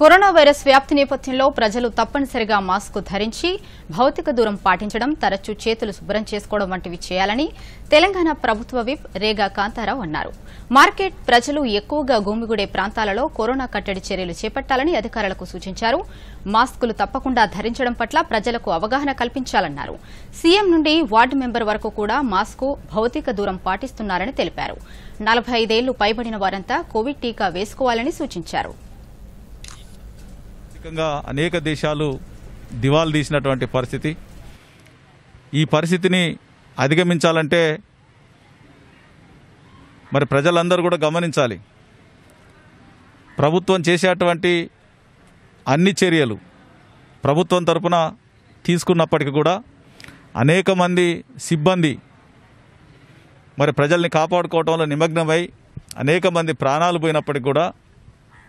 corona virus వ్యాప్తి నేపథ్యంలో ప్రజలు తప్పనిసరిగా మాస్క్ ధరించి భౌతిక దూరం పాటించడం తరచూ చేతులు శుభ్రం చేసుకోవడం వంటివి చేయాలని తెలంగాణ ప్రభుత్వ విప్ రేగా కాంతారావు అన్నారు మార్కెట్ ప్రజలు ఎక్కువగా గుమిగుడే ప్రాంతాలలో కరోనా కట్టడి చర్యలు చేపట్టాలని అధికారులకు సూచించారు మాస్కులు తప్పకుండా ధరించడం పట్ల ప్రజలకు అవగాహన కల్పించాలన్నారు సీఎం నుండి వార్డు మెంబర్ వరకు కూడా మాస్కు భౌతిక దూరం పాటిస్తున్నారని తెలిపారు నలభై ఐదేళ్లు పైబడిన వారంతా కోవిడ్ టీకా వేసుకోవాలని సూచించారు ఆర్థికంగా అనేక దేశాలు దివాలు తీసినటువంటి పరిస్థితి ఈ పరిస్థితిని అధిగమించాలంటే మరి ప్రజలందరూ కూడా గమనించాలి ప్రభుత్వం చేసేటువంటి అన్ని చర్యలు ప్రభుత్వం తరఫున తీసుకున్నప్పటికీ కూడా అనేక మంది సిబ్బంది మరి ప్రజల్ని కాపాడుకోవటంలో నిమగ్నమై అనేక మంది ప్రాణాలు పోయినప్పటికీ కూడా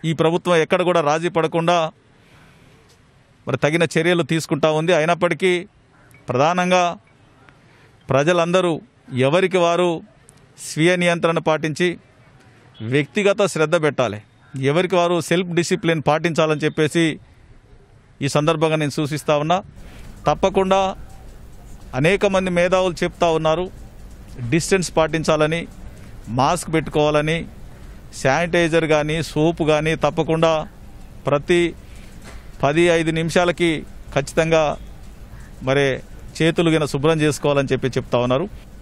ఈ ప్రభుత్వం ఎక్కడ కూడా రాజీ పడకుండా మరి తగిన చర్యలు తీసుకుంటా ఉంది అయినప్పటికీ ప్రధానంగా ప్రజలందరూ ఎవరికి వారు స్వీయ నియంత్రణ పాటించి వ్యక్తిగత శ్రద్ధ పెట్టాలి ఎవరికి వారు సెల్ఫ్ డిసిప్లిన్ పాటించాలని చెప్పేసి ఈ సందర్భంగా నేను సూచిస్తూ ఉన్నా తప్పకుండా అనేక మంది మేధావులు చెప్తా ఉన్నారు డిస్టెన్స్ పాటించాలని మాస్క్ పెట్టుకోవాలని శానిటైజర్ కానీ సోపు కానీ తప్పకుండా ప్రతి పది ఐదు నిమిషాలకి ఖచ్చితంగా మరి చేతులు గిన శుభ్రం చేసుకోవాలని చెప్పి చెప్తా ఉన్నారు